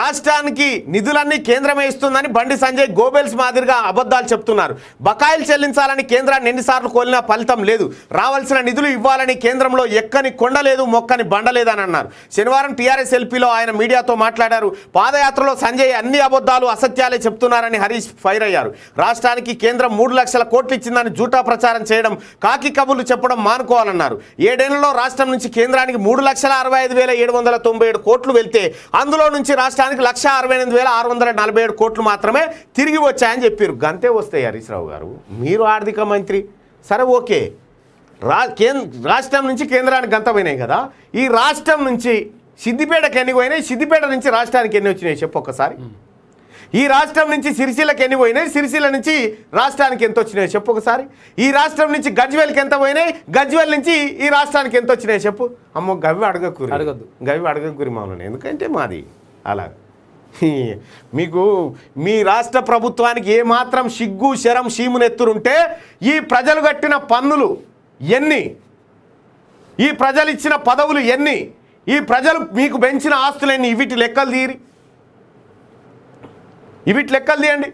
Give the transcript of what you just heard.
రాష్ట్రానికి నిధులన్నీ కేంద్రమే ఇస్తుందని బండి సంజయ్ గోబెల్స్ మాదిరిగా అబద్ధాలు చెప్తున్నారు బకాయిలు చెల్లించాలని కేంద్రాన్ని ఎన్నిసార్లు కోలినా ఫలితం లేదు రావాల్సిన నిధులు ఇవ్వాలని కేంద్రంలో ఎక్కని కొండలేదు మొక్కని బండలేదని అన్నారు శనివారం టీఆర్ఎస్ ఎల్పీలో ఆయన మీడియాతో మాట్లాడారు పాదయాత్రలో సంజయ్ అన్ని అబద్ధాలు అసత్యాలే చెప్తున్నారని హరీష్ ఫైర్ అయ్యారు రాష్ట్రానికి కేంద్రం మూడు లక్షల కోట్లు ఇచ్చిందని జూటా ప్రచారం చేయడం కాకి కబుర్లు చెప్పడం మానుకోవాలన్నారు ఏడేళ్లలో రాష్ట్రం నుంచి కేంద్రానికి మూడు లక్షల అరవై ఐదు వేల ఏడు వందల తొంభై ఏడు కోట్లు వెళ్తే అందులో నుంచి రాష్ట్ర రాష్ట్రానికి లక్ష కోట్లు మాత్రమే తిరిగి వచ్చాయని చెప్పారు గంతే వస్తాయి హరీశ్రావు గారు మీరు ఆర్థిక మంత్రి సరే ఓకే రా రాష్ట్రం నుంచి కేంద్రానికి గంత కదా ఈ రాష్ట్రం నుంచి సిద్దిపేటకి ఎన్ని పోయినాయి సిద్దిపేట నుంచి రాష్ట్రానికి ఎన్ని వచ్చినాయి చెప్పు ఒకసారి ఈ రాష్ట్రం నుంచి సిరిసిల్లకి ఎన్ని పోయినాయి సిరిసిల్ల నుంచి రాష్ట్రానికి ఎంత వచ్చినాయి చెప్పు ఒకసారి ఈ రాష్ట్రం నుంచి గజ్వేల్కి ఎంత పోయినాయి గజ్వేల్ నుంచి ఈ రాష్ట్రానికి ఎంత వచ్చినాయి చెప్పు అమ్మ గవి అడగకూరి అడగద్దు గవి అడగకూరి మామూలు ఎందుకంటే మాది అలా మీకు మీ రాష్ట్ర ప్రభుత్వానికి ఏమాత్రం సిగ్గు శరం సీమునెత్తురుంటే ఈ ప్రజలు కట్టిన పన్నులు ఎన్ని ఈ ప్రజలు ఇచ్చిన పదవులు ఎన్ని ఈ ప్రజలు మీకు పెంచిన ఆస్తులు ఎన్ని ఇవిటి లెక్కలు తీరి ఇవిటి లెక్కలు తీయండి